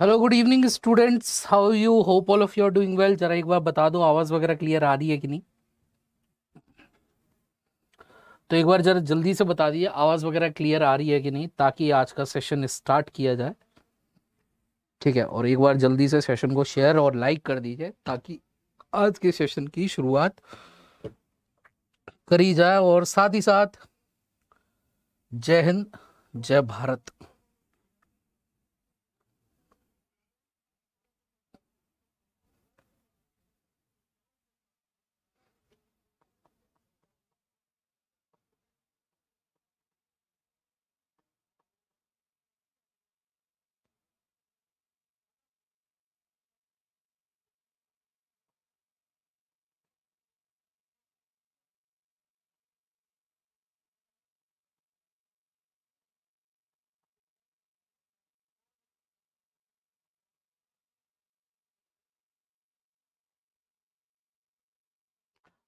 hello good evening students how you hope all of you are doing well जरा एक बार बता दो आवाज़ वगैरह क्लियर आ रही है कि नहीं तो एक बार जरा जल्दी से बता दिए आवाज़ वगैरह क्लियर आ रही है कि नहीं ताकि आज का सेशन स्टार्ट किया जाए ठीक है और एक बार जल्दी से सेशन को शेयर और लाइक कर दीजिए ताकि आज के सेशन की शुरुआत करी जाए और साथ ही साथ जय हिंद जय भारत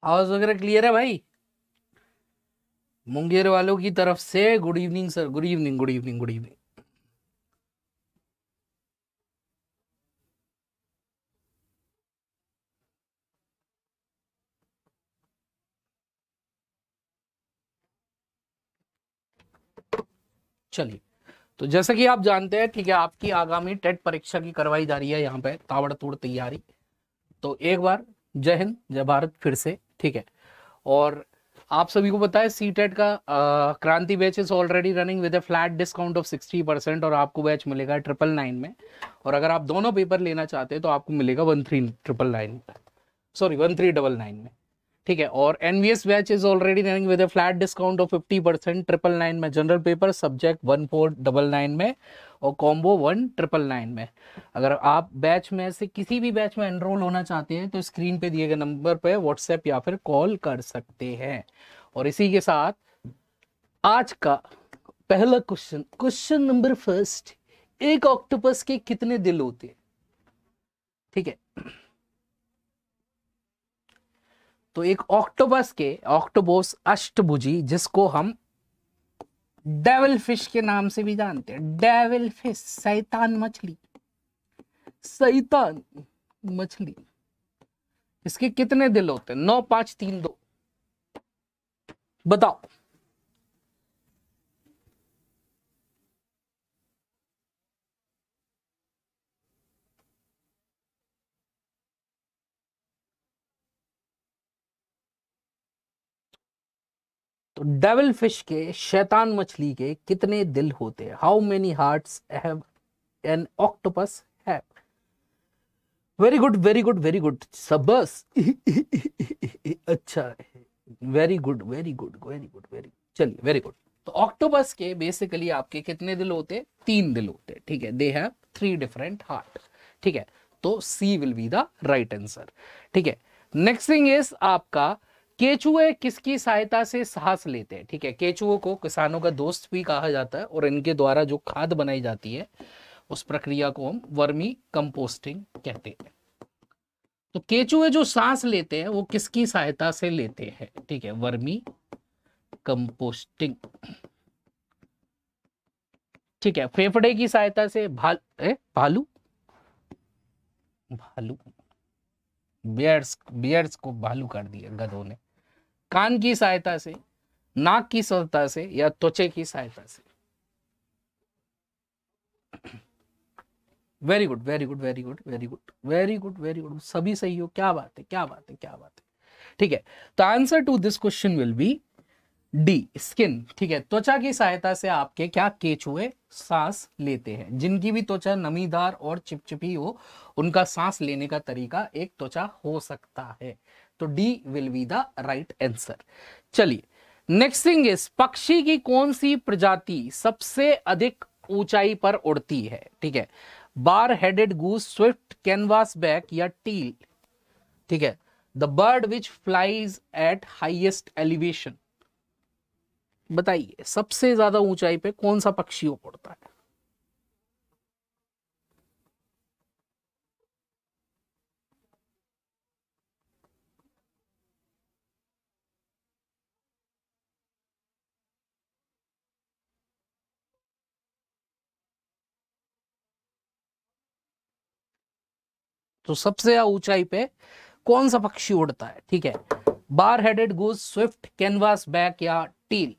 आवाज वगैरह क्लियर है भाई मुंगेर वालों की तरफ से good evening sir good evening good evening good evening चलिए तो जैसा कि आप जानते हैं ठीक है आपकी आगामी टेट परीक्षा की करवाई जा रही है यहाँ पे ताबड़तोड़ तैयारी तो एक बार जय हिंद जय भारत फिर से ठीक है और आप सभी को पता है सी टेट e का Kranti batch is already running with a flat discount of 60 percent और आपको बैच मिलेगा ट्रिपल नाइन में और अगर आप दोनों पेपर लेना चाहते हैं तो आपको मिलेगा one three triple nine sorry one three double nine में ठीक है और NVS batch is already running with flat discount of fifty percent triple nine में general paper subject one four double nine में और कॉम्बो वन ट्रिपल नाइन में अगर आप बैच में से किसी भी बैच में एनरोल होना चाहते हैं तो स्क्रीन पे दिए गए नंबर पे व्हाट्सएप या फिर कॉल कर सकते हैं और इसी के साथ आज का पहला क्वेश्चन क्वेश्चन नंबर फर्स्ट एक ऑक्टोपस के कितने दिल होते ठीक है तो एक ऑक्टोबस के ऑक्टोबोस अष्टभुजी जिसको हम डेविल फिश के नाम से भी जानते हैं डेविल फिश सैतान मछली सैतान मछली इसके कितने दिल होते हैं नौ पांच तीन दो बताओ तो डेवल फिश के शैतान मछली के कितने दिल होते हैं how many heart an octopus है very good very good very good सबस अच्छा very good very good very good very चलिए वेरी गुड तो ऑक्टोपस के बेसिकली आपके कितने दिल होते हैं तीन दिल होते हैं ठीक है they have three different heart ठीक है तो C will be the right answer ठीक है नेक्स्ट थिंग इज आपका केचुए किसकी सहायता से सांस लेते हैं ठीक है केचुओं को किसानों का दोस्त भी कहा जाता है और इनके द्वारा जो खाद बनाई जाती है उस प्रक्रिया को हम वर्मी कंपोस्टिंग कहते हैं तो केचुए जो सांस लेते हैं वो किसकी सहायता से लेते हैं ठीक है वर्मी कंपोस्टिंग ठीक है फेफड़े की सहायता से भाल ए, भालू भालू बियर्स बियर्स को भालू कर दिया गधों ने कान की सहायता से नाक की सहायता से या त्वचे की सहायता से very good very good very good very good very good very good सभी सही हो क्या बात है क्या बात है क्या बात है ठीक है तो answer to this question will be D skin ठीक है त्वचा की सहायता से आपके क्या केचुए सांस लेते हैं जिनकी भी त्वचा नमीदार और चिपचिपी हो उनका सांस लेने का तरीका एक त्वचा हो सकता है तो D will be the right answer चलिए नेक्स्ट थिंग इज पक्षी की कौन सी प्रजाति सबसे अधिक ऊंचाई पर उड़ती है ठीक है bar headed goose swift canvasback या टील ठीक है the bird which flies at highest elevation बताइए सबसे ज्यादा ऊंचाई पे कौन सा पक्षी उड़ता है तो सबसे ऊंचाई पे कौन सा पक्षी उड़ता है ठीक है bar headed goose swift canvasback या teal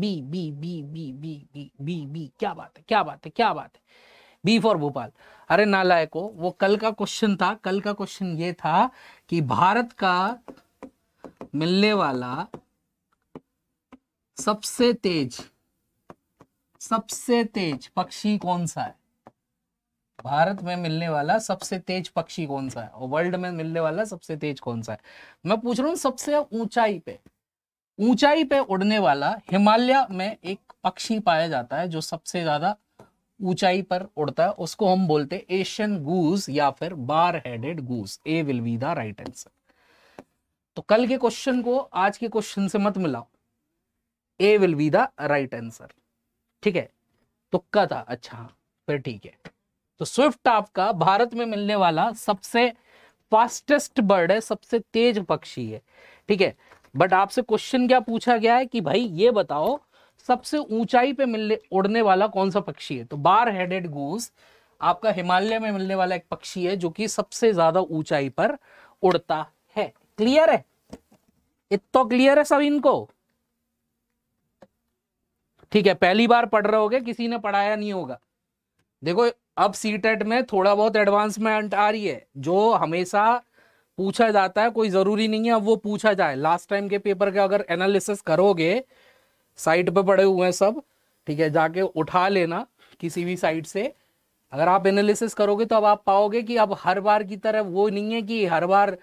B B B B B B B B क्या बात है क्या बात है क्या बात है बी फॉर भोपाल अरे नालायको वो कल का क्वेश्चन था कल का क्वेश्चन ये था कि भारत का मिलने वाला सबसे तेज सबसे तेज पक्षी कौन सा है भारत में मिलने वाला सबसे तेज पक्षी कौन सा है और वर्ल्ड में मिलने वाला सबसे तेज कौन सा है मैं पूछ रहा हूँ सबसे ऊंचाई पे ऊंचाई पे उड़ने वाला हिमालय में एक पक्षी पाया जाता है जो सबसे ज्यादा ऊंचाई पर उड़ता है उसको हम बोलते हैं एशियन गूज या फिर bar headed goose A will be the right answer तो कल के क्वेश्चन को आज के क्वेश्चन से मत मिलाओ A will be the right answer ठीक है तुक्का तो था अच्छा फिर ठीक है तो स्विफ्ट आपका भारत में मिलने वाला सबसे फास्टेस्ट बर्ड है सबसे तेज पक्षी है ठीक है बट आपसे क्वेश्चन क्या पूछा गया है कि भाई ये बताओ सबसे ऊंचाई पे मिलने उड़ने वाला कौन सा पक्षी है तो बार हेडेड गूस आपका हिमालय में मिलने वाला एक पक्षी है जो कि सबसे ज्यादा ऊंचाई पर उड़ता है क्लियर है इतना तो क्लियर है सब इनको ठीक है पहली बार पढ़ रहे हो किसी ने पढ़ाया नहीं होगा देखो अब सी टेट e में थोड़ा बहुत एडवांसमेंट आ रही है जो हमेशा पूछा जाता है कोई ज़रूरी नहीं है अब वो पूछा जाए लास्ट टाइम के पेपर का अगर एनालिसिस करोगे साइट पे पड़े हुए हैं सब ठीक है जाके उठा लेना किसी भी साइट से अगर आप एनालिसिस करोगे तो अब आप पाओगे कि अब हर बार की तरह वो नहीं है कि हर बार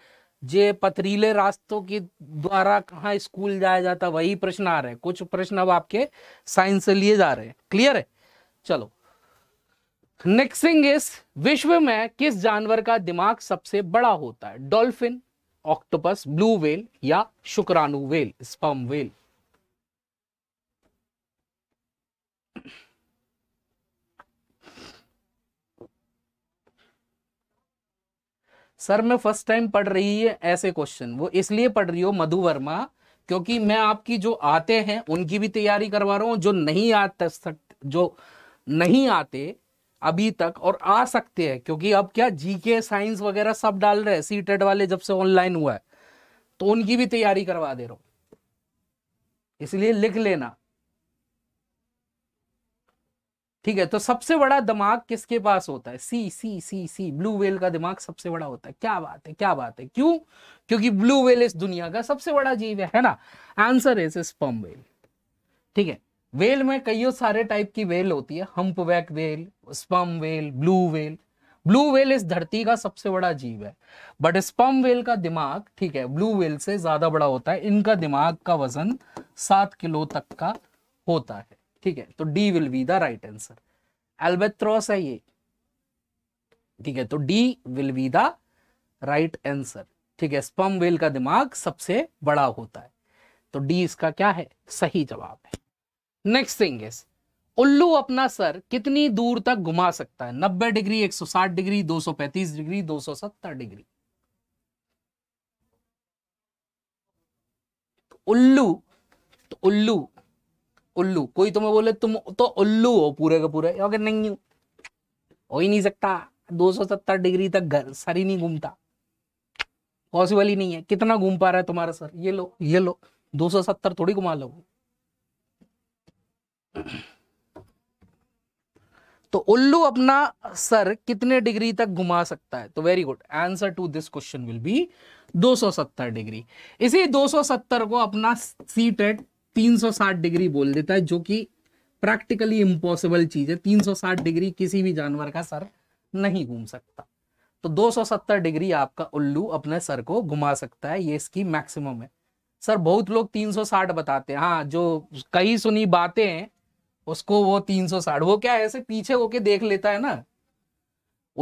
जे पथरीले रास्तों के द्वारा कहाँ स्कूल जाया जाता वही प्रश्न आ रहे हैं कुछ प्रश्न अब आपके साइंस से लिए जा रहे हैं क्लियर है चलो नेक्स्ट थिंग इज विश्व में किस जानवर का दिमाग सबसे बड़ा होता है डॉल्फिन ऑक्टोपस ब्लू वेल या शुक्राणु वेल स्पम वेल सर मैं फर्स्ट टाइम पढ़ रही है ऐसे क्वेश्चन वो इसलिए पढ़ रही हो मधु वर्मा क्योंकि मैं आपकी जो आते हैं उनकी भी तैयारी करवा रहा हूं जो नहीं आते जो नहीं आते अभी तक और आ सकते हैं क्योंकि अब क्या जीके साइंस वगैरह सब डाल रहे हैं सी टेट e वाले जब से ऑनलाइन हुआ है तो उनकी भी तैयारी करवा दे रहा हूं इसलिए लिख लेना ठीक है तो सबसे बड़ा दिमाग किसके पास होता है सी सी सी सी ब्लू वेल का दिमाग सबसे बड़ा होता है क्या बात है क्या बात है क्यों क्योंकि ब्लू वेल इस दुनिया का सबसे बड़ा जीव है, है ना आंसर इज स्पर्म वेल ठीक है वेल में कईयों सारे टाइप की वेल होती है humpback whale sperm whale blue whale blue whale इस धरती का सबसे बड़ा जीव है बट स्पम वेल का दिमाग ठीक है ब्लू वेल से ज्यादा बड़ा होता है इनका दिमाग का वजन सात किलो तक का होता है ठीक है तो D will be the right answer albatross है ये ठीक है तो D will be the right answer ठीक है स्पम वेल का दिमाग सबसे बड़ा होता है तो डी इसका क्या है सही जवाब है नेक्स्ट थिंग इज उल्लू अपना सर कितनी दूर तक घुमा सकता है 90 डिग्री 160 डिग्री 235 डिग्री 270 डिग्री तो उल्लू तो उल्लू उल्लू कोई तुम्हें बोले तुम तो उल्लू हो पूरे का पूरे अगर नहीं हो हो ही नहीं सकता 270 डिग्री तक घर सर ही नहीं घूमता पॉसिबल ही नहीं है कितना घूम पा रहा है तुम्हारा सर ये लो ये लो 270 थोड़ी घुमा लो तो उल्लू अपना सर कितने डिग्री तक घुमा सकता है तो very good answer to this question will be 270 degree इसी 270 को अपना टेट 360 डिग्री बोल देता है जो कि प्रैक्टिकली इंपॉसिबल चीज है 360 डिग्री किसी भी जानवर का सर नहीं घूम सकता तो 270 डिग्री आपका उल्लू अपने सर को घुमा सकता है ये इसकी मैक्सिमम है सर बहुत लोग 360 बताते हैं हाँ जो कई सुनी बातें हैं उसको वो तीन सौ साठ वो क्या ऐसे पीछे होके देख लेता है ना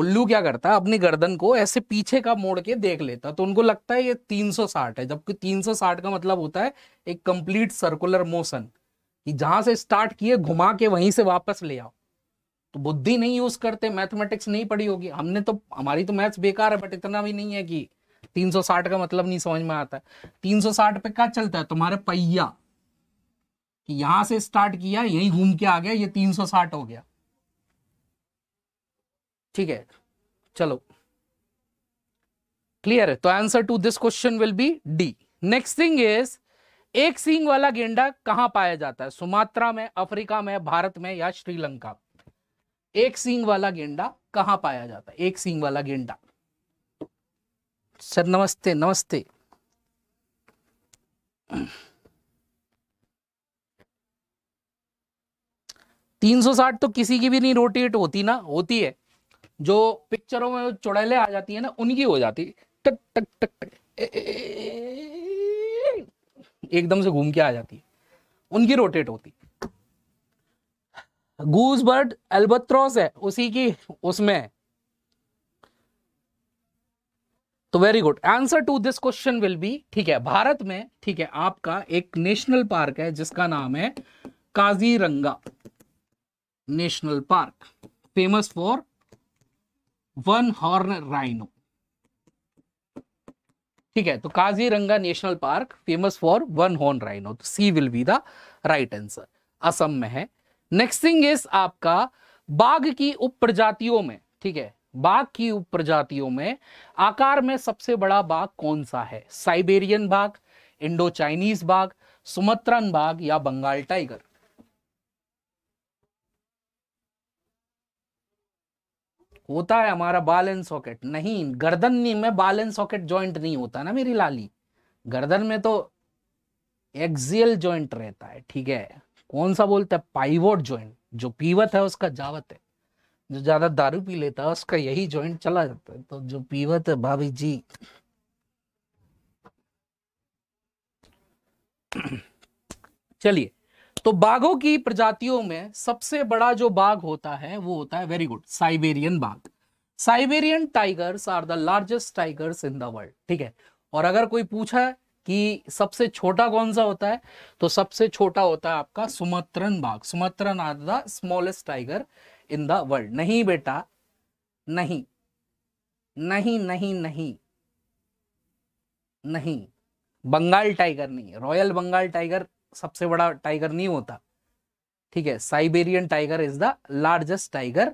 उल्लू क्या करता है अपनी गर्दन को ऐसे पीछे का मोड़ के देख लेता है तो उनको लगता है ये तीन सौ साठ है जबकि तीन सौ साठ का मतलब होता है एक कंप्लीट सर्कुलर मोशन कि जहां से स्टार्ट किए घुमा के वहीं से वापस ले आओ तो बुद्धि नहीं यूज करते मैथमेटिक्स नहीं पड़ी होगी हमने तो हमारी तो मैथ्स बेकार है बट इतना भी नहीं है कि 360 का मतलब नहीं समझ में आता है साठ पे क्या चलता है तुम्हारे पहिया कि यहां से स्टार्ट किया यही घूम के आ गया ये 360 हो गया ठीक है चलो क्लियर है तो answer to this question will be D next thing is एक सींग वाला गेंडा कहां पाया जाता है सुमात्रा में अफ्रीका में भारत में या श्रीलंका एक सींग वाला गेंडा कहां पाया जाता है एक सींग वाला गेंडा सर नमस्ते नमस्ते 360 तो किसी की भी नहीं रोटेट होती ना होती है जो पिक्चरों में चुड़ैले आ जाती है ना उनकी हो जाती टक टक टक टक एकदम से घूम के आ जाती है उनकी रोटेट होती गूज बर्ड एल्बत्रोस है उसी की उसमें तो very good answer to this question will be ठीक है भारत में ठीक है आपका एक नेशनल पार्क है जिसका नाम है Kaziranga national park famous for one horn rhino ठीक है तो Kaziranga national park famous for one horn rhino तो C will be the right answer Assam में है नेक्स्ट थिंग इज आपका बाघ की उप प्रजातियों में ठीक है बाघ की उप प्रजातियों में आकार में सबसे बड़ा बाघ कौन सा है साइबेरियन बाघ इंडो चाइनीज बाघ सुमत्रन बाघ या बंगाल टाइगर होता है हमारा बैलेंस सॉकेट नहीं गर्दन नहीं में बैलेंस सॉकेट ज्वाइंट नहीं होता ना मेरी लाली गर्दन में तो एक्सियल ज्वाइंट रहता है ठीक है कौन सा बोलते हैं पाइवोट ज्वाइंट जो पीवत है उसका जावत है जो ज्यादा दारू पी लेता है उसका यही ज्वाइंट चला जाता है तो जो पीवत है भाभी जी चलिए तो बाघों की प्रजातियों में सबसे बड़ा जो बाघ होता है वो होता है वेरी गुड साइबेरियन बाघ Siberian tigers are the largest tigers in the world ठीक है और अगर कोई पूछा कि सबसे छोटा कौन सा होता है तो सबसे छोटा होता है आपका सुमत्रन बाघ Sumatran are the smallest tiger in the world नहीं बेटा नहीं नहीं नहीं नहीं नहीं बंगाल टाइगर नहीं रॉयल बंगाल टाइगर सबसे बड़ा टाइगर नहीं होता ठीक है Siberian tiger is the largest tiger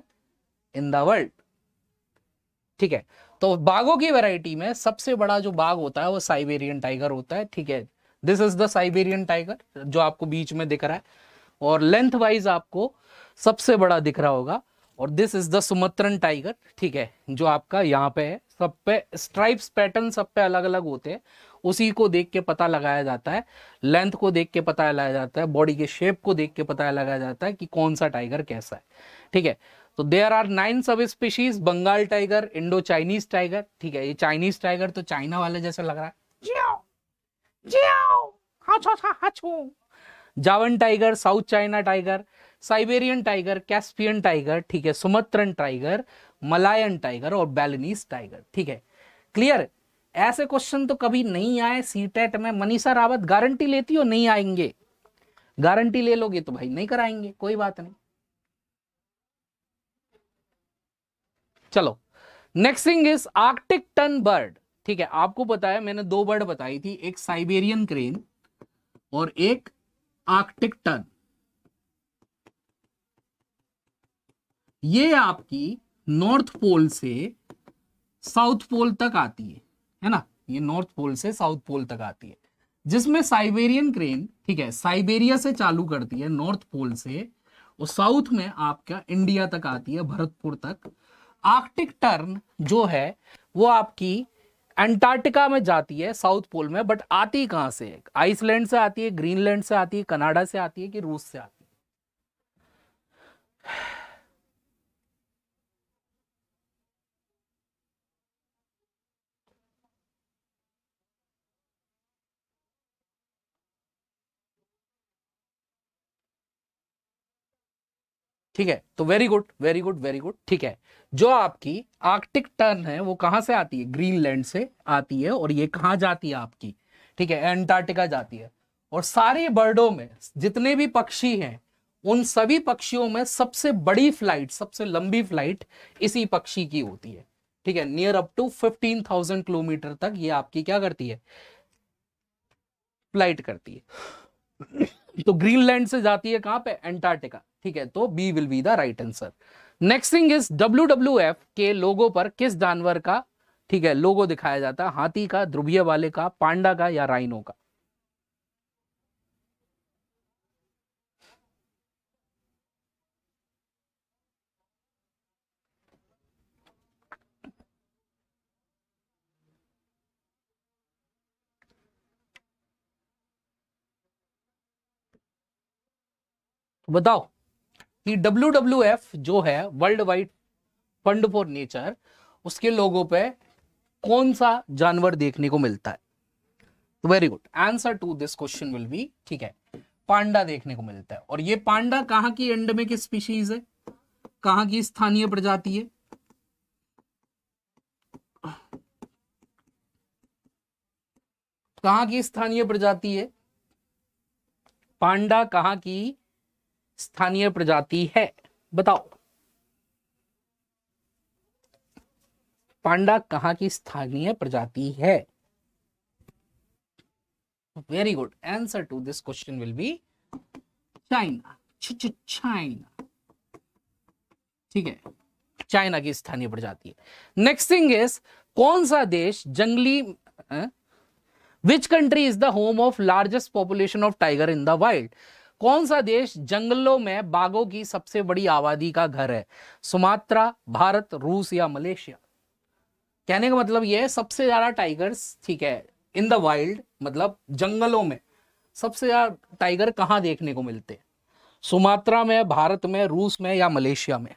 in the world ठीक है तो बाघों की वैरायटी में सबसे बड़ा जो बाघ होता है वो साइबेरियन टाइगर होता है ठीक है this is the Siberian tiger जो आपको बीच में दिख रहा है और लेंथ वाइज आपको सबसे बड़ा दिख रहा होगा और this is the Sumatran tiger ठीक है जो आपका यहाँ पे है सब पे स्ट्राइप्स पैटर्न सब पे अलग अलग होते हैं उसी को देख के पता लगाया जाता है लेंथ को देख के पता लगाया जाता है बॉडी के शेप को देख के पता लगाया जाता है कि कौन सा टाइगर कैसा है ठीक है तो there are nine subspecies Bengal tiger Indo Chinese tiger ठीक है ये चाइनीज टाइगर तो चाइना वाले जैसा लग रहा है Javan tiger South China tiger Siberian tiger Caspian tiger ठीक है सुमत्रन टाइगर मलायन टाइगर और बैलनीस टाइगर ठीक है क्लियर ऐसे क्वेश्चन तो कभी नहीं आए सीटेट e में मनीषा रावत गारंटी लेती हो नहीं आएंगे गारंटी ले लोगे तो भाई नहीं कराएंगे कोई बात नहीं चलो next thing is Arctic tern bird ठीक है आपको बताया मैंने दो बर्ड बताई थी एक साइबेरियन क्रेन और एक आर्कटिक टन ये आपकी नॉर्थ पोल से साउथ पोल तक आती है है ना ये नॉर्थ पोल से साउथ पोल तक आती है जिसमें साइबेरियन क्रेन ठीक है साइबेरिया से चालू करती है नॉर्थ पोल से और साउथ में आपका इंडिया तक आती है भरतपुर तक आर्कटिक टर्न जो है वो आपकी एंटार्क्टिका में जाती है साउथ पोल में बट आती कहां से आइसलैंड से आती है ग्रीनलैंड से आती है कनाडा से आती है कि रूस से आती है ठीक है तो very good very good very good ठीक है जो आपकी आर्कटिक टर्न है वो कहां से आती है ग्रीनलैंड से आती है और ये कहां जाती है आपकी ठीक है एंटार्क्टिका जाती है और सारे बर्डों में जितने भी पक्षी हैं उन सभी पक्षियों में सबसे बड़ी फ्लाइट सबसे लंबी फ्लाइट इसी पक्षी की होती है ठीक है near up to fifteen thousand kilometre तक ये आपकी क्या करती है फ्लाइट करती है तो ग्रीनलैंड से जाती है कहां पे एंटार्क्टिका ठीक है तो B will be the right answer next thing is W के लोगो पर किस जानवर का ठीक है लोगो दिखाया जाता है हाथी का ध्रुवीय वाले का पांडा का या राइनो का बताओ कि डब्ल्यू जो है world wide fund for nature उसके लोगों पे कौन सा जानवर देखने को मिलता है very good answer to this question will be ठीक है पांडा देखने को मिलता है और ये पांडा कहां की एंडमिक स्पीशीज है कहां की स्थानीय प्रजाति है कहां की स्थानीय प्रजाति है पांडा कहां की स्थानीय प्रजाति है बताओ पांडा कहाँ की स्थानीय प्रजाति है very good answer to this question will be China China ठीक है चाइना की स्थानीय प्रजाति है नेक्स्ट थिंग इज कौन सा देश जंगली which country is the home of largest population of tiger in the world कौन सा देश जंगलों में बाघों की सबसे बड़ी आबादी का घर है सुमात्रा भारत रूस या मलेशिया कहने का मतलब यह है सबसे ज्यादा टाइगर्स ठीक है इन द वाइल्ड मतलब जंगलों में सबसे ज्यादा टाइगर कहां देखने को मिलते हैं सुमात्रा में भारत में रूस में या मलेशिया में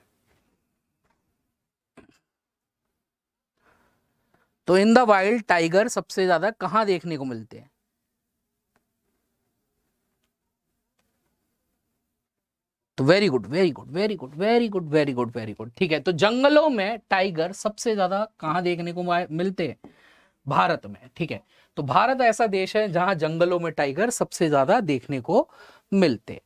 तो इन द वाइल्ड टाइगर सबसे ज्यादा कहां देखने को मिलते हैं तो very good very good very good very good very good very good ठीक है तो जंगलों में टाइगर सबसे ज्यादा कहाँ देखने को मिलते हैं भारत में ठीक है तो भारत ऐसा देश है जहां जंगलों में टाइगर सबसे ज्यादा देखने को मिलते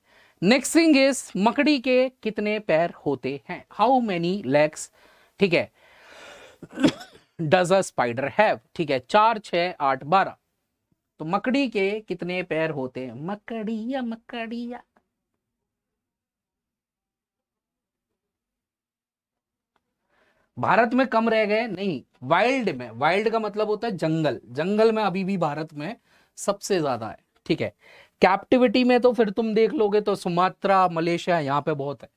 नेक्स्ट थिंग इज मकड़ी के कितने पैर होते हैं हाउ मेनी लेग्स ठीक है डज अ स्पाइडर हैव ठीक है चार छ आठ बारह तो मकड़ी के कितने पैर होते हैं मकड़िया मकड़िया भारत में कम रह गए नहीं वाइल्ड में वाइल्ड का मतलब होता है जंगल जंगल में अभी भी भारत में सबसे ज्यादा है ठीक है कैप्टिविटी में तो फिर तुम देख लोगे तो सुमात्रा मलेशिया यहां पे बहुत है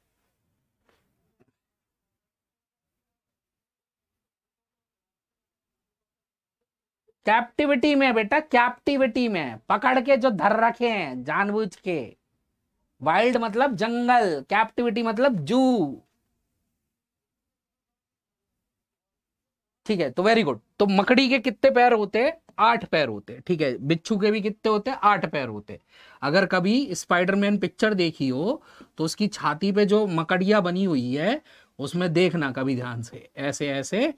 कैप्टिविटी में बेटा कैप्टिविटी में पकड़ के जो धर रखे हैं जानबूझ के वाइल्ड मतलब जंगल कैप्टिविटी मतलब जू ठीक है तो वेरी गुड तो मकड़ी के कितने पैर होते हैं आठ पैर होते हैं ठीक है बिच्छू के भी कितने होते हैं आठ पैर होते हैं अगर कभी स्पाइडरमैन पिक्चर देखी हो तो उसकी छाती पे जो मकड़िया बनी हुई है उसमें देखना कभी ध्यान से ऐसे ऐसे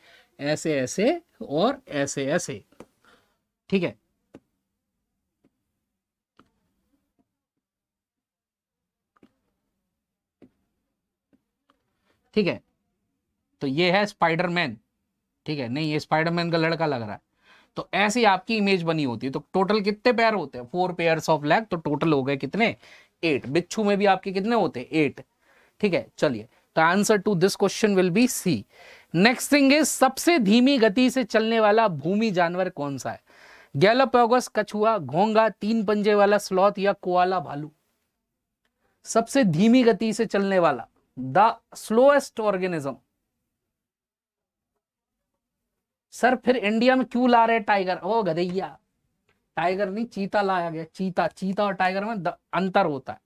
ऐसे ऐसे और ऐसे ऐसे ठीक है ठीक है तो ये है स्पाइडरमैन ठीक है नहीं ये स्पाइडरमैन का लड़का लग रहा है तो ऐसी आपकी इमेज बनी होती है तो टोटल कितने पैर होते हैं फोर पेयर ऑफ लेग तो टोटल हो गए कितने एट बिच्छू में भी आपके कितने होते हैं एट ठीक है चलिए तो answer to this question will be C next thing is सबसे धीमी गति से चलने वाला भूमि जानवर कौन सा है गैलोपोगस कछुआ घोंगा तीन पंजे वाला स्लॉथ या कोआला भालू सबसे धीमी गति से चलने वाला द स्लोएस्ट ऑर्गेनिज्म सर फिर इंडिया में क्यों ला रहे टाइगर ओ गधैया टाइगर नहीं चीता लाया गया चीता चीता और टाइगर में अंतर होता है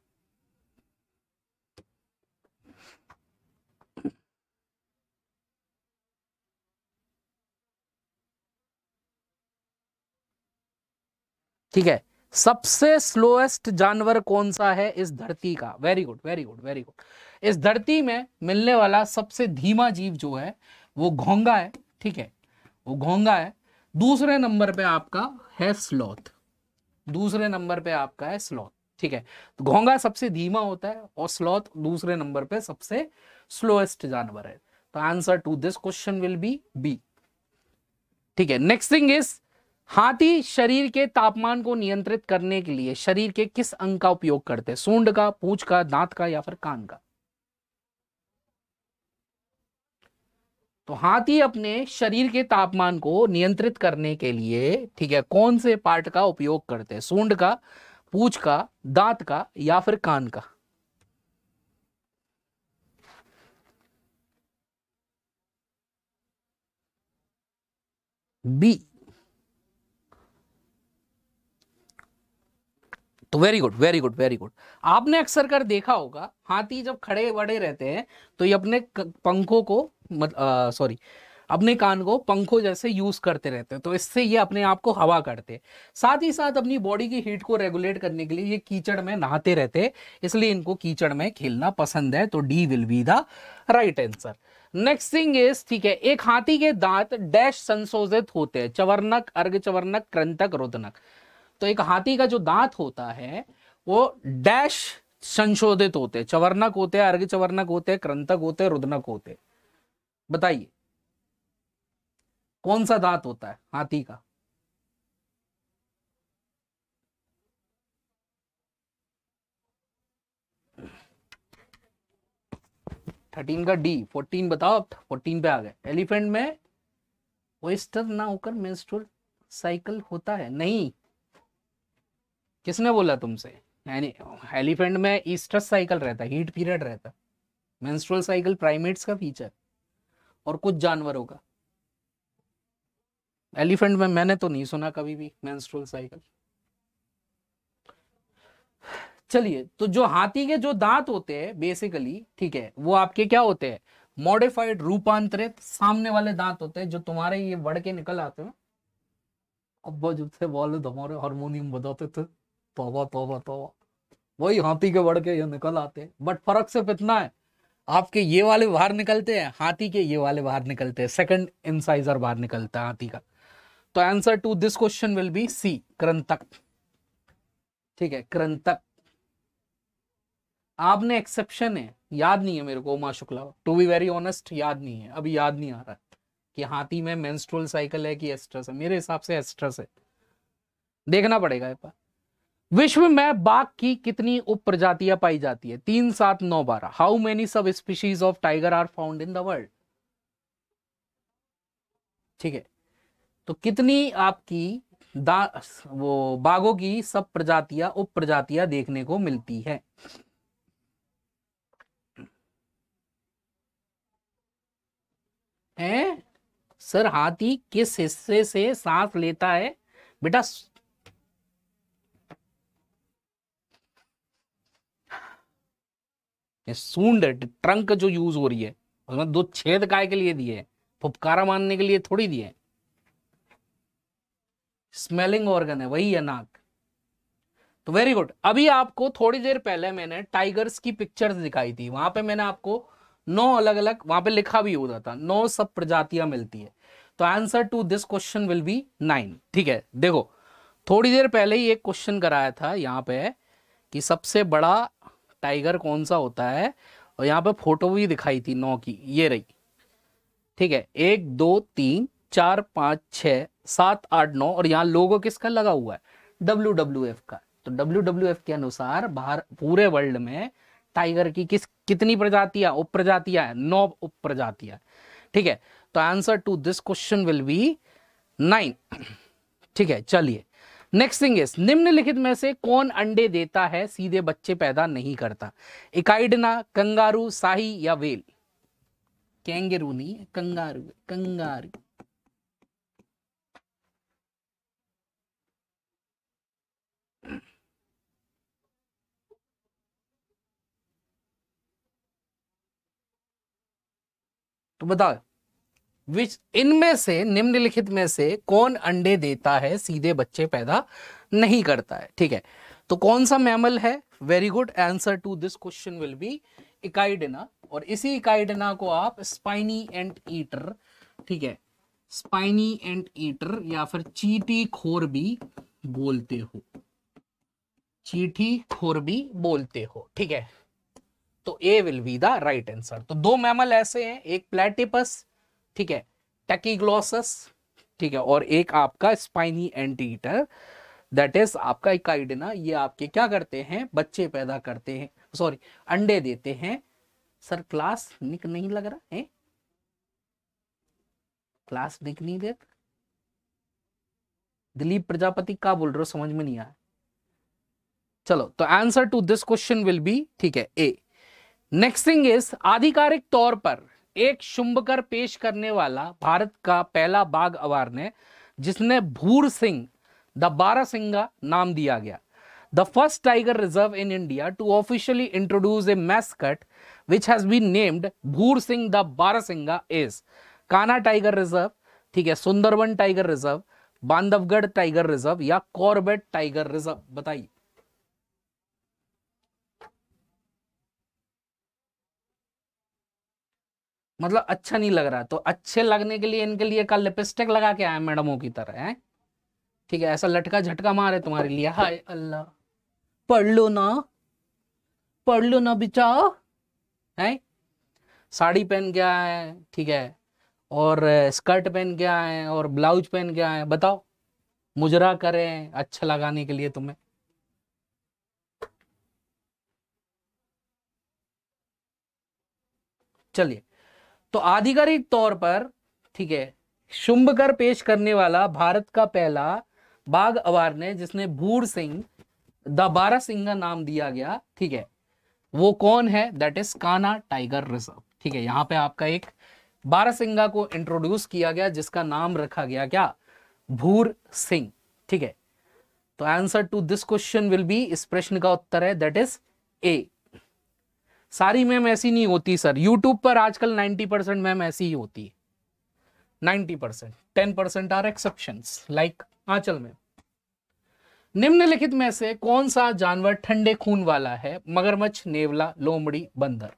ठीक है सबसे स्लोएस्ट जानवर कौन सा है इस धरती का very good very good very good इस धरती में मिलने वाला सबसे धीमा जीव जो है वो घोंगा है ठीक है वो घोंगा है दूसरे नंबर पे आपका है स्लॉथ दूसरे नंबर पे आपका है स्लॉथ ठीक है तो घोंगा सबसे धीमा होता है और स्लॉथ दूसरे नंबर पे सबसे स्लोएस्ट जानवर है तो answer to this question will be B ठीक है नेक्स्ट थिंग इज हाथी शरीर के तापमान को नियंत्रित करने के लिए शरीर के किस अंग का उपयोग करते हैं सूंड का पूछ का दांत का या फिर कान का तो हाथी अपने शरीर के तापमान को नियंत्रित करने के लिए ठीक है कौन से पार्ट का उपयोग करते हैं सूंड का पूछ का दांत का या फिर कान का बी तो very good very good very good आपने अक्सर कर देखा होगा हाथी जब खड़े बड़े रहते हैं तो ये अपने पंखों को सॉरी अपने कान को पंखों जैसे यूज करते रहते हैं तो इससे ये अपने आप को हवा करते हैं साथ ही साथ अपनी बॉडी की हीट को रेगुलेट करने के लिए ये कीचड़ में नहाते रहते हैं इसलिए इनको कीचड़ में खेलना पसंद है तो D will be the right answer next thing is ठीक है एक हाथी के दांत डैश संशोधित होते हैं चवर्णक अर्घ चवर्णक कृंतक रोदनक तो एक हाथी का जो दांत होता है वो डैश संशोधित होते हैं चवर्णक होते हैं अर्घ चवर्णक होते हैं क्रंतक होते हैं रुदनक होते हैं बताइए कौन सा दांत होता है हाथी का थर्टीन का डी फोर्टीन बताओ आप फोर्टीन पे आ गए एलिफेंट में ओइस्टर ना होकर मेंस्ट्रुअल साइकिल होता है नहीं किसने बोला तुमसे यानी एलिफेंट में ईस्टर साइकिल रहता है हीट पीरियड रहता है मेंस्ट्रुअल साइकिल प्राइमेट्स का फीचर और कुछ जानवरों का एलिफेंट में मैंने तो नहीं सुना कभी भी मेंस्ट्रुअल साइकिल चलिए तो जो हाथी के जो दांत होते हैं बेसिकली ठीक है वो आपके क्या होते हैं मॉडिफाइड रूपांतरित सामने वाले दांत होते हैं जो तुम्हारे ये बढ़ के निकल आते हैं अब जब से वालद हमारे हारमोनियम बजाते थे तोबा तोबा तोबा वही हाथी के बढ़ के ये निकल आते हैं बट फर्क सिर्फ इतना है आपके ये वाले बाहर निकलते हैं हाथी के ये वाले बाहर निकलते हैं सेकंड इंसाइजर बाहर निकलता है हाथी का तो answer to this question will be C क्रंतक ठीक है क्रंतक आपने एक्सेप्शन है याद नहीं है मेरे को Uma Shukla to be very honest याद नहीं है अभी याद नहीं आ रहा कि हाथी में मेंस्ट्रुअल साइकिल है कि एस्ट्रस है मेरे हिसाब से एस्ट्रस है देखना पड़ेगा एक बार विश्व में बाघ की कितनी उप प्रजातियां पाई जाती है तीन सात नौ बारह how many subspecies of tiger are found in the world ठीक है तो कितनी आपकी वो बाघों की सब प्रजातियां उप प्रजातियां देखने को मिलती है हैं सर हाथी किस हिस्से से सांस लेता है बेटा ये सूंड ट्रंक जो यूज हो रही है उसमें दो छेद काय के लिए दिए फुपकारा मानने के लिए थोड़ी दिए स्मेलिंग ऑर्गन है वही है नाक तो वेरी गुड अभी आपको थोड़ी देर पहले मैंने टाइगर्स की पिक्चर्स दिखाई थी वहां पे मैंने आपको नौ अलग अलग वहां पे लिखा भी होता था नौ सब प्रजातियां मिलती है तो answer to this question will be nine ठीक है देखो थोड़ी देर पहले ही एक क्वेश्चन कराया था यहाँ पे कि सबसे बड़ा टाइगर कौन सा होता है और यहाँ पे फोटो भी दिखाई थी नौ की ये रही ठीक है एक दो तीन चार पाँच छ सात आठ नौ और यहाँ लोगो किसका लगा हुआ है डब्ल्यू डब्ल्यू एफ का तो डब्ल्यू डब्ल्यू एफ के अनुसार बाहर पूरे वर्ल्ड में टाइगर की किस कितनी प्रजातियां उप प्रजातियां नौ उप प्रजातियां ठीक है तो answer to this question will be nine ठीक है चलिए नेक्स्ट थिंग इज निम्नलिखित में से कौन अंडे देता है सीधे बच्चे पैदा नहीं करता इकाइडना कंगारू साही या वेल कैंगरू नहीं है कंगारू कंगारू तो बताओ विच इनमें से निम्नलिखित में से कौन अंडे देता है सीधे बच्चे पैदा नहीं करता है ठीक है तो कौन सा मैमल है very good answer to this question will be echidna और इसी इकाइडना को आप स्पाइनी एंड ईटर ठीक है स्पाइनी एंड ईटर या फिर चीटी खोर भी बोलते हो चीटी खोर भी बोलते हो ठीक है तो A will be the right answer तो दो मैमल ऐसे हैं एक प्लेटिपस ठीक है टेकीग्लोसस ठीक है और एक आपका स्पाइनी एंटीटर दैट इज आपका इकाइडना ये आपके क्या करते हैं बच्चे पैदा करते हैं सॉरी अंडे देते हैं सर क्लास निक नहीं लग रहा है क्लास निक नहीं देता दिलीप प्रजापति का बोल रहे हो समझ में नहीं आया चलो तो answer to this question will be ठीक है ए नेक्स्ट थिंग इज आधिकारिक तौर पर एक शुंभकर पेश करने वाला भारत का पहला बाघ अवार ने जिसने भूर सिंह द बारा सिंगा नाम दिया गया the first tiger reserve in India to officially introduce a mascot which has been named Bhoor Singh the बारा सिंगा इज काना टाइगर रिजर्व ठीक है Sundarban tiger reserve Bandhavgarh tiger reserve या कॉर्बेट टाइगर रिजर्व बताइए मतलब अच्छा नहीं लग रहा तो अच्छे लगने के लिए इनके लिए कल लिपस्टिक लगा के आया मैडमों की तरह है ठीक है ऐसा लटका झटका मारे तुम्हारे लिए हाय अल्लाह पढ़ लो ना पढ़ लो ना बिचा है साड़ी पहन के है ठीक है और स्कर्ट पहन के आए और ब्लाउज पहन के आए बताओ मुजरा करें अच्छा लगाने के लिए तुम्हें चलिए तो आधिकारिक तौर पर ठीक है शुंभ कर पेश करने वाला भारत का पहला बाघ अवार ने जिसने भूर सिंह द बारा सिंह का नाम दिया गया ठीक है वो कौन है that is Kanha tiger reserve ठीक है यहां पे आपका एक बारा सिंगा को इंट्रोड्यूस किया गया जिसका नाम रखा गया क्या भूर सिंह ठीक है तो answer to this question will be इस प्रश्न का उत्तर है दैट इज ए सारी मैम ऐसी नहीं होती सर यूट्यूब पर आजकल नाइन्टी परसेंट मैम ऐसी ही होती है ninety percent ten percent are exception like Anchal ma'am निम्नलिखित में से कौन सा जानवर ठंडे खून वाला है मगरमच्छ नेवला लोमड़ी बंदर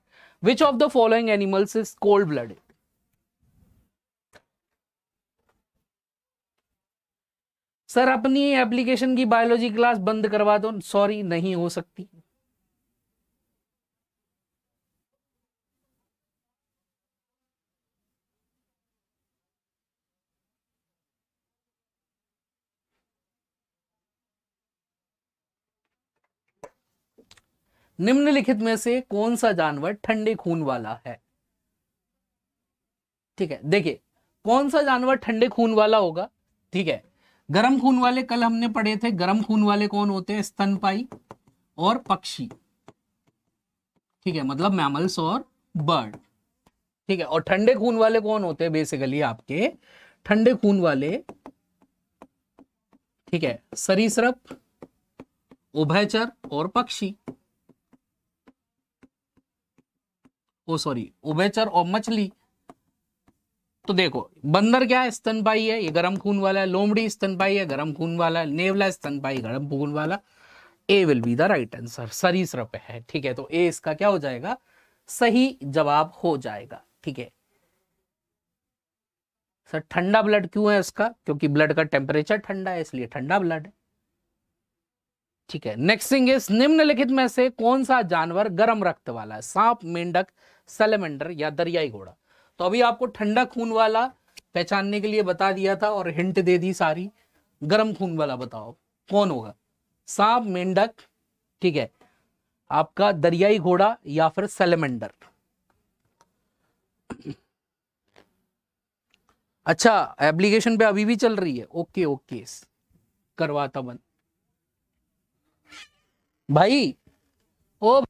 which of the following animals is cold blood sir अपनी एप्लीकेशन की बायोलॉजी क्लास बंद करवा दो सॉरी नहीं हो सकती निम्नलिखित में से कौन सा जानवर ठंडे खून वाला है ठीक है देखिए कौन सा जानवर ठंडे खून वाला होगा ठीक है गर्म खून वाले कल हमने पढ़े थे गर्म खून वाले कौन होते हैं स्तनपाई और पक्षी ठीक है मतलब मैमल्स और बर्ड ठीक है और ठंडे खून वाले कौन होते हैं बेसिकली आपके ठंडे खून वाले ठीक है सरीसृप उभयचर और पक्षी ओ सॉरी उभेचर और मछली तो देखो बंदर क्या है स्तनपाई है ये गर्म खून वाला है लोमड़ी स्तनपाई है गर्म खून वाला है नेवला स्तनपाई गर्म खून वाला A will be the right answer सरी सरप है ठीक है तो ए इसका क्या हो जाएगा सही जवाब हो जाएगा ठीक है सर ठंडा ब्लड क्यों है इसका क्योंकि ब्लड का टेम्परेचर ठंडा है इसलिए ठंडा ब्लड है ठीक है नेक्स्ट थिंग इज निम्नलिखित में से कौन सा जानवर गर्म रक्त वाला है सांप मेंढक सेलेमेंडर या दरियाई घोड़ा तो अभी आपको ठंडा खून वाला पहचानने के लिए बता दिया था और हिंट दे दी सारी गर्म खून वाला बताओ कौन होगा सांप मेंढक ठीक है आपका दरियाई घोड़ा या फिर सेलेमेंडर अच्छा एप्लीकेशन पे अभी भी चल रही है ओके ओके करवाता बंद भाई ओ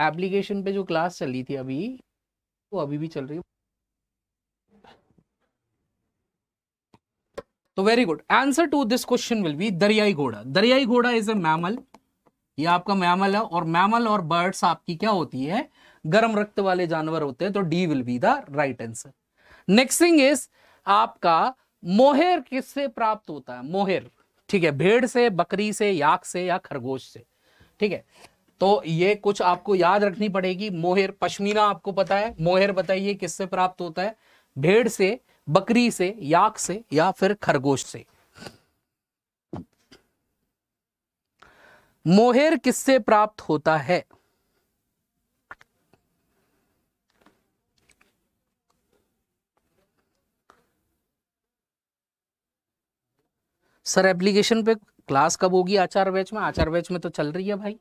एप्लीकेशन पे जो क्लास चली थी अभी वो अभी भी चल रही है तो very good answer to this question will be दरियाई घोड़ा दरियाई घोड़ा इज अ मैमल ये आपका मैमल है और मैमल और बर्ड्स आपकी क्या होती है गर्म रक्त वाले जानवर होते हैं तो D will be the right answer next thing is आपका मोहेर किससे प्राप्त होता है मोहेर ठीक है भेड़ से बकरी से याक से या खरगोश से ठीक है तो ये कुछ आपको याद रखनी पड़ेगी मोहेर पश्मीना आपको पता है मोहेर बताइए किससे प्राप्त होता है भेड़ से बकरी से याक से या फिर खरगोश से मोहेर किससे प्राप्त होता है सर एप्लीकेशन पे क्लास कब होगी आचार बैच में आचार बैच में तो चल रही है भाई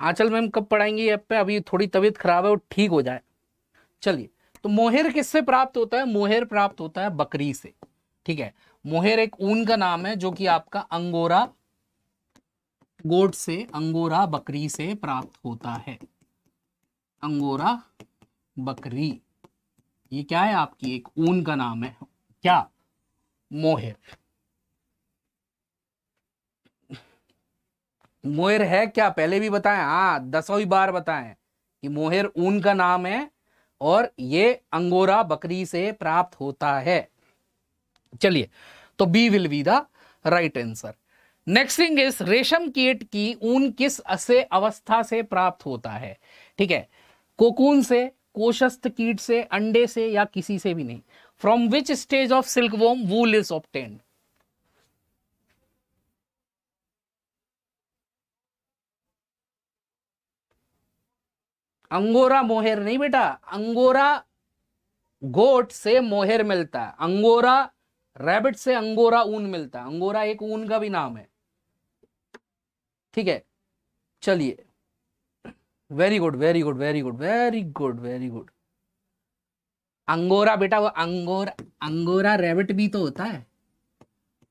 आंचल मैम कब पढ़ाएंगे ऐप पे अभी थोड़ी तबीयत खराब है वो ठीक हो जाए चलिए तो मोहेर किससे प्राप्त होता है मोहेर प्राप्त होता है बकरी से ठीक है मोहेर एक ऊन का नाम है जो कि आपका अंगोरा गोट से अंगोरा बकरी से प्राप्त होता है अंगोरा बकरी ये क्या है आपकी एक ऊन का नाम है क्या मोहेर मोहर है क्या पहले भी बताएं हाँ दसवीं बार बताएं कि मोहर ऊन का नाम है और ये अंगोरा बकरी से प्राप्त होता है चलिए तो B will be the right answer next thing is रेशम कीट की ऊन किस असे अवस्था से प्राप्त होता है ठीक है कोकून से कोशस्थ कीट से अंडे से या किसी से भी नहीं from which stage of silk worm wool is obtained angora mohair नहीं बेटा अंगोरा गोट से मोहेर मिलता है अंगोरा रैबिट से अंगोरा ऊन मिलता है अंगोरा एक ऊन का भी नाम है ठीक है चलिए very good very good very good very good very good angora बेटा वो अंगोरा अंगोरा रैबिट भी तो होता है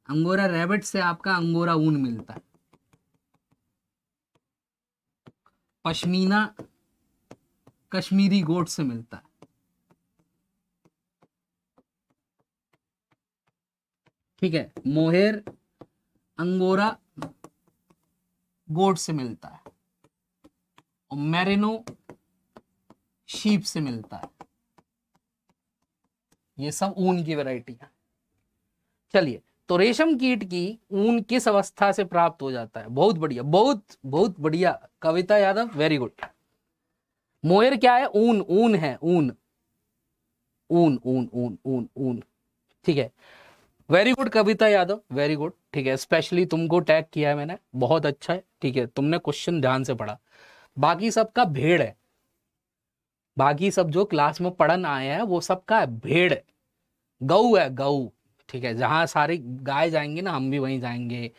अंगोरा रैबिट से आपका अंगोरा ऊन मिलता है पश्मीना कश्मीरी गोट से मिलता है ठीक है मोहेर अंगोरा गोट से मिलता है और मैरिनो शीप से मिलता है ये सब ऊन की है चलिए तो रेशम कीट की ऊन किस अवस्था से प्राप्त हो जाता है बहुत बढ़िया बहुत बहुत बढ़िया Kavita Yadav very good mohair क्या है ऊन ऊन है ऊन ऊन ऊन ऊन ऊन ऊन ठीक है very good Kavita Yadav very good ठीक है स्पेशली तुमको टैग किया है मैंने बहुत अच्छा है ठीक है तुमने क्वेश्चन ध्यान से पढ़ा बाकी सबका भेड़ है बाकी सब जो क्लास में पढ़न आए हैं वो सबका है भेड़ गऊ है गऊ ठीक है जहां सारी गाय जाएंगे ना हम भी वहीं जाएंगे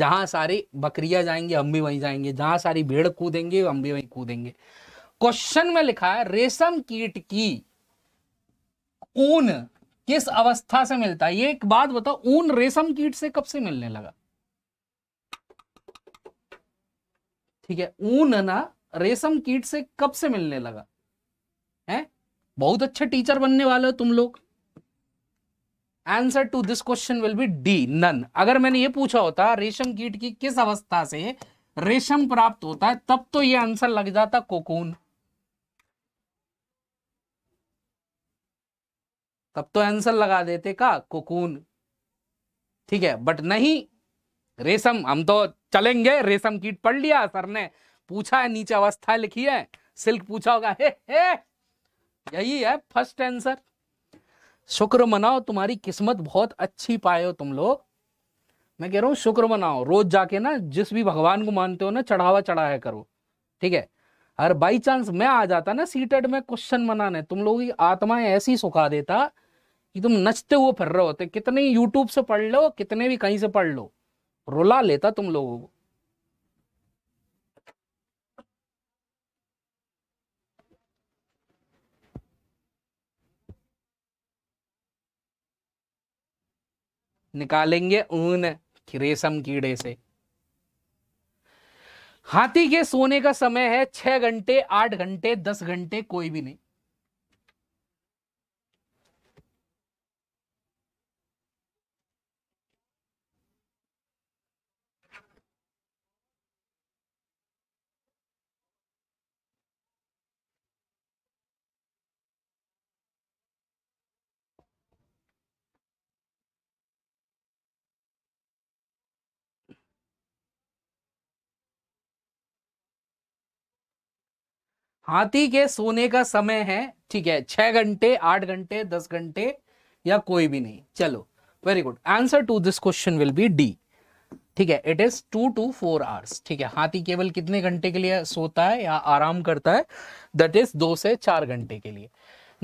जहां सारी बकरियां जाएंगे हम भी वहीं जाएंगे जहां सारी भेड़ कूदेंगे हम भी वहीं कूदेंगे क्वेश्चन में लिखा है रेशम कीट की ऊन किस अवस्था से मिलता है ये एक बात बताओ ऊन रेशम कीट से कब से मिलने लगा ठीक है ऊन ना रेशम कीट से कब से मिलने लगा है बहुत अच्छे टीचर बनने वाले हो तुम लोग answer to this question will be D none अगर मैंने ये पूछा होता रेशम कीट की किस अवस्था से रेशम प्राप्त होता है तब तो ये आंसर लग जाता कोकून तब तो आंसर लगा देते का कोकून ठीक है बट नहीं रेशम हम तो चलेंगे रेशम कीट पढ़ लिया सर ने पूछा है नीचे अवस्था लिखी है सिल्क पूछा होगा हे हे यही है फर्स्ट आंसर शुक्र मनाओ तुम्हारी किस्मत बहुत अच्छी पाए हो तुम लोग मैं कह रहा हूँ शुक्र मनाओ रोज जाके ना जिस भी भगवान को मानते हो ना चढ़ावा चढ़ाया करो ठीक है अरे बाई चांस मैं आ जाता ना सीटेड में क्वेश्चन मनाने तुम लोगों की आत्माएं ऐसी सुखा देता कि तुम नचते हुए फिर रहे होते कितने यूट्यूब से पढ़ लो कितने भी कहीं से पढ़ लो रुला लेता तुम लोगों को निकालेंगे ऊन रेशम कीड़े से हाथी के सोने का समय है छह घंटे आठ घंटे दस घंटे कोई भी नहीं हाथी के सोने का समय है ठीक है छह घंटे आठ घंटे दस घंटे या कोई भी नहीं चलो very good answer to this question will be D ठीक है it is two to four hours ठीक है हाथी केवल कितने घंटे के लिए सोता है या आराम करता है दट इज दो से चार घंटे के लिए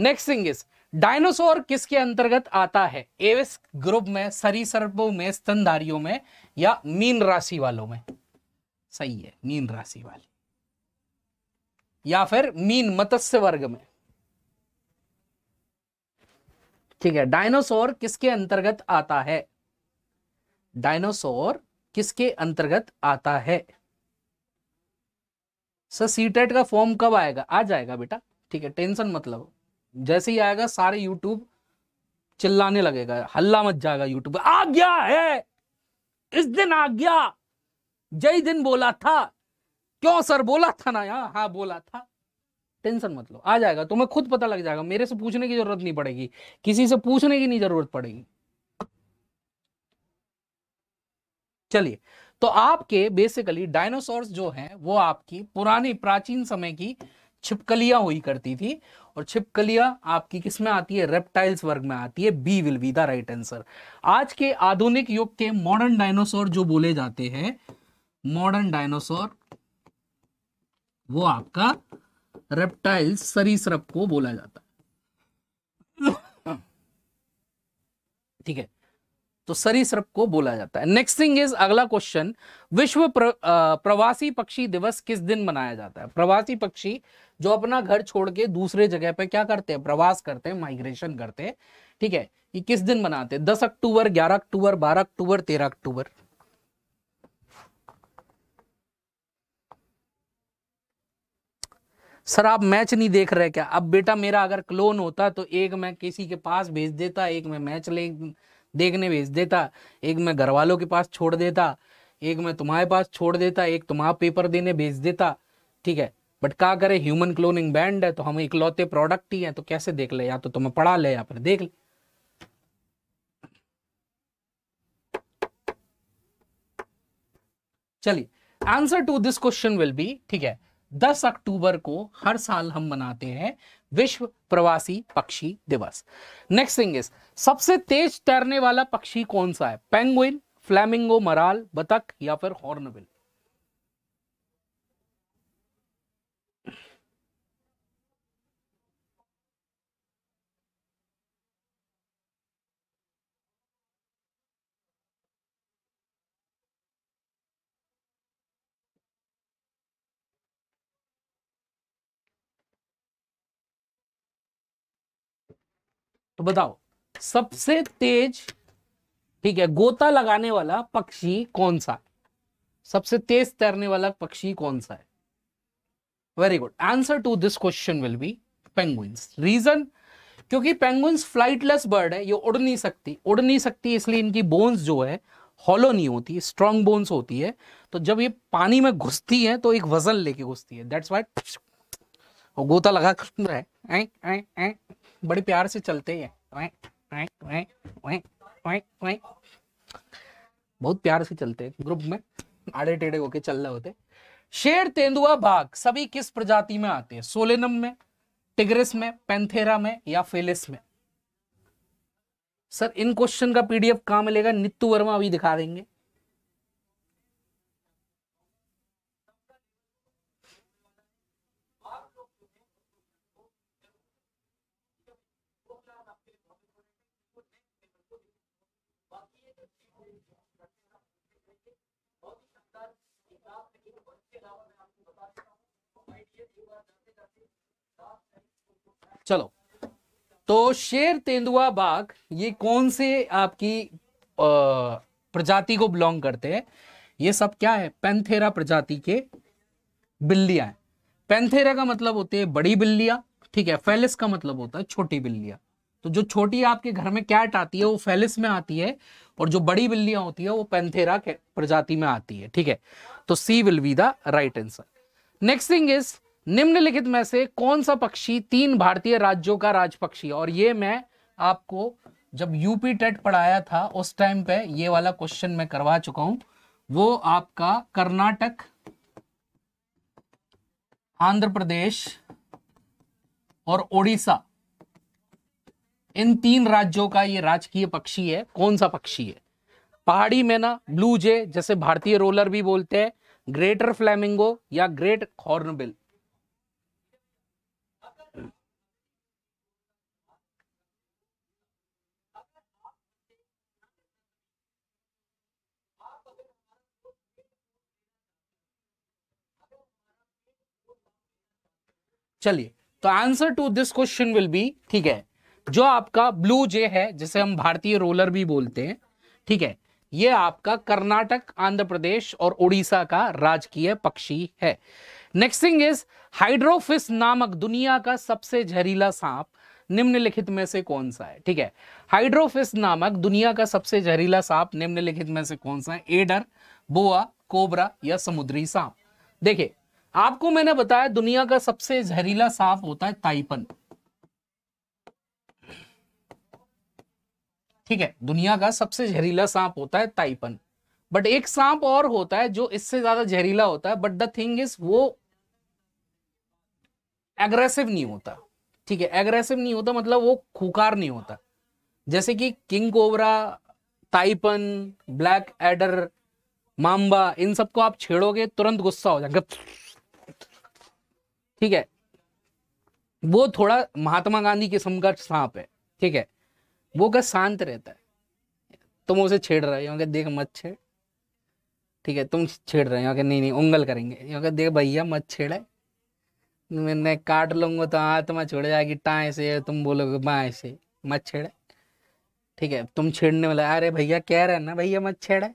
नेक्स्ट थिंग इज डायनोसोर किसके अंतर्गत आता है एवस ग्रुप में सरीसर्पों में स्तनधारियों में या मीन राशि वालों में सही है मीन राशि वाले या फिर मीन मत्स्य वर्ग में ठीक है डायनासोर किसके अंतर्गत आता है डायनासोर किसके अंतर्गत आता है सर सीटेट e का फॉर्म कब आएगा आ जाएगा बेटा ठीक है टेंशन मतलब जैसे ही आएगा सारे यूट्यूब चिल्लाने लगेगा हल्ला मत जाएगा यूट्यूब आ गया है इस दिन आ गया जय दिन बोला था क्यों सर बोला था ना यहाँ हाँ बोला था टेंशन मत लो आ जाएगा तुम्हें खुद पता लग जाएगा मेरे से पूछने की जरूरत नहीं पड़ेगी किसी से पूछने की नहीं जरूरत पड़ेगी चलिए तो आपके बेसिकली डायनासोर्स जो हैं वो आपकी पुरानी प्राचीन समय की छिपकलियां हुई करती थी और छिपकलियां आपकी किसमें आती है रेप्टाइल्स वर्ग में आती है B will be the right answer आज के आधुनिक युग के मॉडर्न डायनासोर जो बोले जाते हैं मॉडर्न डायनासोर वो आपका रेप्टाइल सरीसरप को बोला जाता है ठीक है तो सरीसृप को बोला जाता है नेक्स्ट थिंग इज अगला क्वेश्चन विश्व प्र, आ, प्रवासी पक्षी दिवस किस दिन मनाया जाता है प्रवासी पक्षी जो अपना घर छोड़ के दूसरे जगह पे क्या करते हैं प्रवास करते हैं माइग्रेशन करते हैं ठीक है ये किस दिन मनाते हैं दस अक्टूबर ग्यारह अक्टूबर बारह अक्टूबर तेरह अक्टूबर सर आप मैच नहीं देख रहे क्या अब बेटा मेरा अगर क्लोन होता तो एक मैं किसी के पास भेज देता एक मैं मैच ले देखने भेज देता एक मैं घर वालों के पास छोड़ देता एक मैं तुम्हारे पास छोड़ देता एक तुम्हारा पेपर देने भेज देता ठीक है बट क्या करे ह्यूमन क्लोनिंग बैंड है तो हम इकलौते प्रोडक्ट ही है तो कैसे देख ले या तो तुम्हें पढ़ा ले या फिर देख ले चलिए answer to this question will be ठीक है 10 अक्टूबर को हर साल हम मनाते हैं विश्व प्रवासी पक्षी दिवस नेक्स्ट थिंग इज सबसे तेज तैरने वाला पक्षी कौन सा है पेंगुइन फ्लैमिंगो मराल बतख या फिर हॉर्नबिल तो बताओ सबसे तेज ठीक है गोता लगाने वाला पक्षी कौन सा है सबसे तेज तैरने वाला पक्षी कौन सा है very good answer to this question will be penguins reason क्योंकि पेंगुइन्स फ्लाइटलेस बर्ड है ये उड़ नहीं सकती उड़ नहीं सकती इसलिए इनकी बोन्स जो है हॉलो नहीं होती स्ट्रॉन्ग बोन्स होती है तो जब ये पानी में घुसती है तो एक वजन लेके घुसती है दैट्स वाइट गोता लगा है बड़े प्यार से चलते हैं बहुत प्यार से चलते हैं ग्रुप में आड़े टेढ़े होके चल रहे होते शेर तेंदुआ बाघ सभी किस प्रजाति में आते हैं सोलेनम में टिग्रिस में पेंथेरा में या फेलिस में सर इन क्वेश्चन का पीडीएफ कहा मिलेगा नित्तू वर्मा अभी दिखा देंगे चलो तो शेर तेंदुआ बाघ ये कौन से आपकी प्रजाति को बिलोंग करते हैं ये सब क्या है पेंथेरा प्रजाति के बिल्लियां हैं पेंथेरा का मतलब होते हैं बड़ी बिल्लियां ठीक है फेलिस का मतलब होता है छोटी बिल्लियां तो जो छोटी आपके घर में कैट आती है वो फेलिस में आती है और जो बड़ी बिल्लियां होती है वो पेंथेरा प्रजाति में आती है ठीक है तो C will be the right answer next thing is निम्नलिखित में से कौन सा पक्षी तीन भारतीय राज्यों का राजपक्षी और ये मैं आपको जब यूपी टेट पढ़ाया था उस टाइम पे ये वाला क्वेश्चन मैं करवा चुका हूं वो आपका कर्नाटक आंध्र प्रदेश और ओडिशा इन तीन राज्यों का ये राजकीय पक्षी है कौन सा पक्षी है पहाड़ी में ना ब्लू जे जैसे भारतीय रोलर भी बोलते हैं ग्रेटर फ्लैमिंगो या ग्रेट हॉर्नबिल चलिए तो answer to this question will be ठीक है जो आपका ब्लू जे है जिसे हम भारतीय रोलर भी बोलते हैं ठीक है ये आपका कर्नाटक आंध्र प्रदेश और उड़ीसा का राजकीय पक्षी है नेक्स्ट थिंग इज हाइड्रोफिस नामक दुनिया का सबसे जहरीला सांप निम्नलिखित में से कौन सा है ठीक है हाइड्रोफिस नामक दुनिया का सबसे जहरीला सांप निम्नलिखित में से कौन सा है एडर बोआ कोबरा या समुद्री सांप देखिए आपको मैंने बताया दुनिया का सबसे जहरीला सांप होता है ताइपन ठीक है दुनिया का सबसे जहरीला सांप होता है ताइपन बट एक सांप और होता है जो इससे ज्यादा जहरीला होता है बट द थिंग इज वो एग्रेसिव नहीं होता ठीक है एग्रेसिव नहीं होता मतलब वो खुकार नहीं होता जैसे कि king cobra taipan black adder mamba इन सबको आप छेड़ोगे तुरंत गुस्सा हो जाएगा ठीक है वो थोड़ा महात्मा गांधी के का सांप है ठीक है वो क्या शांत रहता है तुम उसे छेड़ रहे हो देख मत छेड़ ठीक है तुम छेड़ रहे हो नहीं नहीं उंगल करेंगे यहाँ देख भैया मत छेड़े मैंने काट लूंगा तो आत्मा छोड़ जाएगी टाए से तुम बोलोगे बाए से मत छेड़े ठीक है तुम छेड़ने वाले अरे भैया कह रहे ना भैया मत छेड़े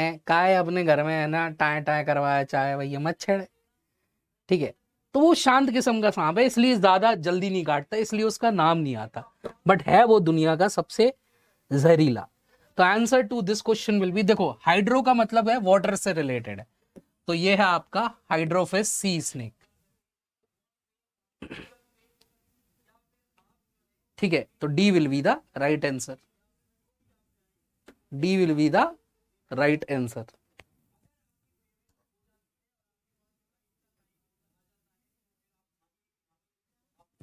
है अपने घर में है ना टाए टाए करवाया चाहे भैया मत छेड़े ठीक है तो वो शांत किस्म का सांप है हाँ इसलिए ज्यादा जल्दी नहीं काटता इसलिए उसका नाम नहीं आता बट है वो दुनिया का सबसे जहरीला तो answer to this question will be देखो हाइड्रो का मतलब है वाटर से रिलेटेड है तो ये है आपका हाइड्रोफेस सी स्नेक ठीक है तो D will be the right answer D will be the right answer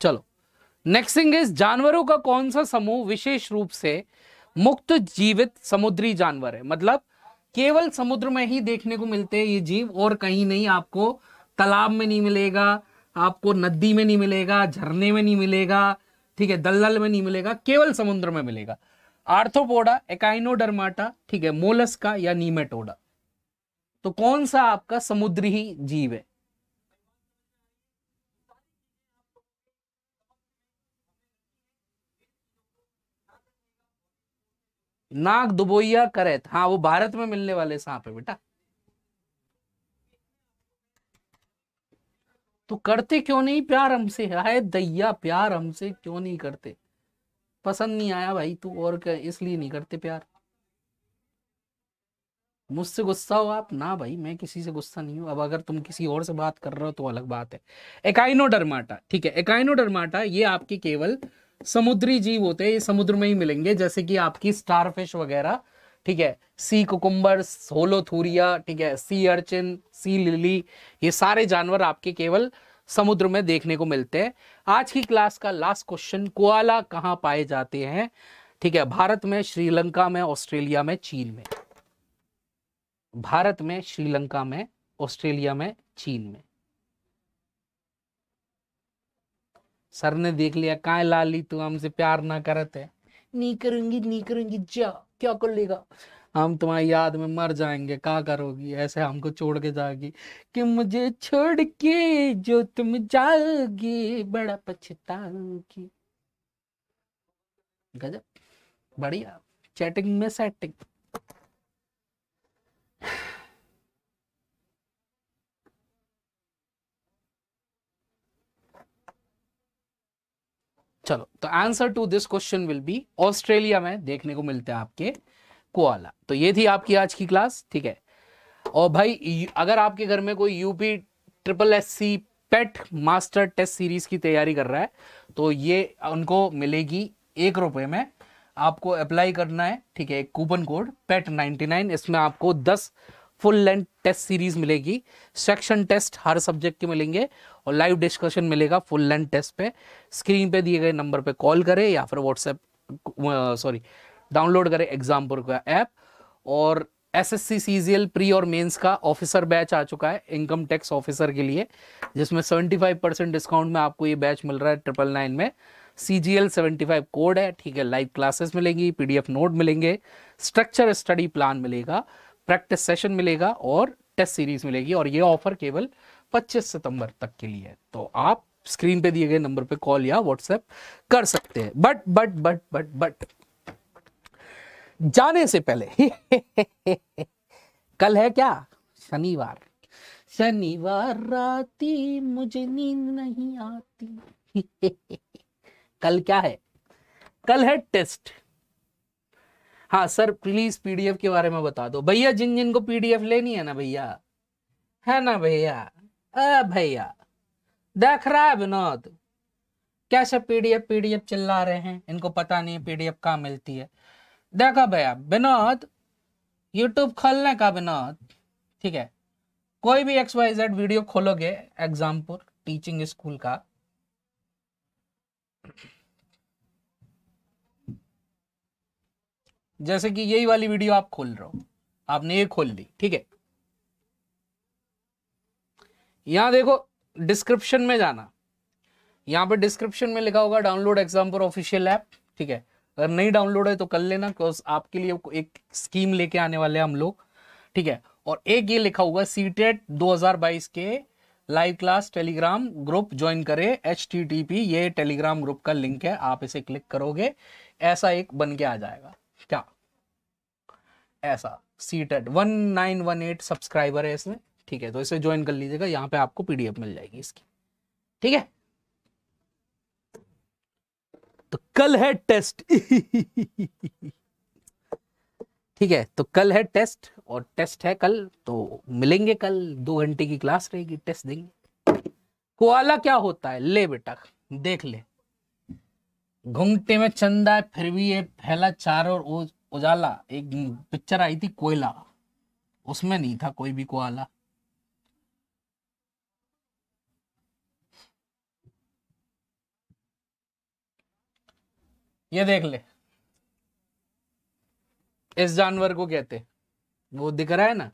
चलो नेक्स्ट थिंग इज जानवरों का कौन सा समूह विशेष रूप से मुक्त जीवित समुद्री जानवर है मतलब केवल समुद्र में ही देखने को मिलते हैं ये जीव और कहीं नहीं आपको तालाब में नहीं मिलेगा आपको नदी में नहीं मिलेगा झरने में नहीं मिलेगा ठीक है दलदल में नहीं मिलेगा केवल समुद्र में मिलेगा आर्थोपोडा एकाइनोडर्माटा ठीक है मोलस्का या नीमेटोडा तो कौन सा आपका समुद्री जीव है नाग दुबोइया करैत हाँ वो भारत में मिलने वाले सांप है बेटा तो करते क्यों नहीं प्यार हमसे हाय दैया प्यार हमसे क्यों नहीं करते पसंद नहीं आया भाई तू और क्या इसलिए नहीं करते प्यार मुझसे गुस्सा हो आप ना भाई मैं किसी से गुस्सा नहीं हूं अब अगर तुम किसी और से बात कर रहे हो तो अलग बात है एकाइनोडर्माटा ठीक है एकाइनोडर्माटा ये आपकी केवल समुद्री जीव होते हैं ये समुद्र में ही मिलेंगे जैसे कि आपकी स्टारफिश वगैरह ठीक है सी कुकुम्बर होलोथूरिया ठीक है सी अर्चिन सी लिली ये सारे जानवर आपके केवल समुद्र में देखने को मिलते हैं आज की क्लास का लास्ट क्वेश्चन कोआला कहाँ पाए जाते हैं ठीक है भारत में श्रीलंका में ऑस्ट्रेलिया में चीन में भारत में श्रीलंका में ऑस्ट्रेलिया में चीन में सर ने देख लिया का लाली तू हमसे प्यार ना करते नहीं करूंगी नहीं करूंगी जा क्या कर लेगा हम तुम्हारी याद में मर जाएंगे का करोगी ऐसे हमको छोड़ के जाएगी कि मुझे छोड़ के जो तुम जाओगी बड़ा पछताओगी गजब बढ़िया चैटिंग में सेटिंग चलो तो answer to this question will be Australia में देखने को मिलते हैं आपके कोआला तो ये थी आपकी आज की क्लास ठीक है और भाई अगर आपके घर में कोई UP triple S C PET master test series की तैयारी कर रहा है तो ये उनको मिलेगी एक रुपए में आपको अप्लाई करना है ठीक है कूपन कोड पेट नाइन इसमें आपको दस फुल लेंथ टेस्ट सीरीज मिलेगी सेक्शन टेस्ट हर सब्जेक्ट के मिलेंगे और लाइव डिस्कशन मिलेगा फुल लेंथ टेस्ट पे स्क्रीन पे दिए गए नंबर पे कॉल करें या फिर व्हाट्सएप सॉरी डाउनलोड करें एग्जामपुर का ऐप और S S C C G L pre और मेन्स का ऑफिसर बैच आ चुका है इनकम टैक्स ऑफिसर के लिए जिसमें 75 परसेंट डिस्काउंट में आपको ये बैच मिल रहा है ट्रिपल नाइन में C G L seventy five code है ठीक है लाइव क्लासेस मिलेंगी पी डी एफ नोट मिलेंगे स्ट्रक्चर स्टडी प्लान मिलेगा प्रैक्टिस सेशन मिलेगा और टेस्ट सीरीज मिलेगी और ये ऑफर केवल 25 सितंबर तक के लिए है तो आप स्क्रीन पे दिए गए नंबर पे कॉल या व्हाट्सएप कर सकते हैं but but but but but जाने से पहले कल है क्या शनिवार शनिवार राती मुझे नींद नहीं आती कल क्या है कल है टेस्ट हाँ सर प्लीज पीडीएफ के बारे में बता दो भैया जिन जिन को पीडीएफ लेनी है ना भैया है ना भैया अ भैया देख रहा है विनोद क्या सब पीडीएफ पीडीएफ चिल्ला रहे हैं इनको पता नहीं पीडीएफ कहाँ मिलती है देखो भैया विनोद यूट्यूब खोलने का विनोद ठीक है कोई भी एक्स वाई जेड वीडियो खोलोगे एग्जामपुर टीचिंग स्कूल का जैसे कि यही वाली वीडियो आप खोल रहे हो आपने ये खोल ली ठीक है यहां देखो डिस्क्रिप्शन में जाना यहाँ पे डिस्क्रिप्शन में लिखा होगा डाउनलोड एग्जाम पर ऑफिशियल ऐप ठीक है अगर नहीं डाउनलोड है तो कर लेना बिकॉज आपके लिए एक स्कीम लेके आने वाले हम लोग ठीक है और एक ये लिखा हुआ सी टेट e दो के live class Telegram group join करें एच ये टेलीग्राम ग्रुप का लिंक है आप इसे क्लिक करोगे ऐसा एक बन के आ जाएगा क्या ऐसा CTET one nine one eight subscriber है इसमें ठीक है तो इसे ज्वाइन कर लीजिएगा यहाँ पे आपको पीडीएफ मिल जाएगी इसकी ठीक है तो कल है टेस्ट ठीक है तो कल है टेस्ट और टेस्ट है कल तो मिलेंगे कल दो घंटे की क्लास रहेगी टेस्ट देंगे कोआला क्या होता है ले बेटा देख ले घुंघटे में चंदा फिर भी ये फैला चार और उजाला एक पिक्चर आई थी कोयला उसमें नहीं था कोई भी कोला ये देख ले इस जानवर को कहते वो दिख रहा है ना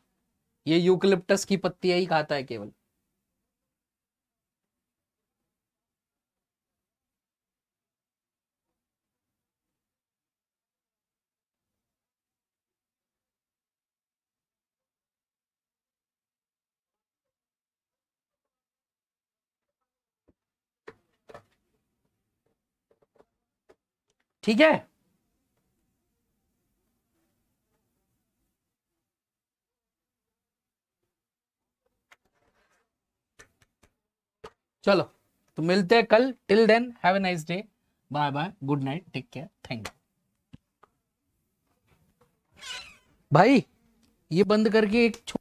ये यूकलिप्टस की पत्तियां ही खाता है केवल ठीक है चलो तो मिलते हैं कल till then have a nice day bye bye good night take care thank you भाई ये बंद करके एक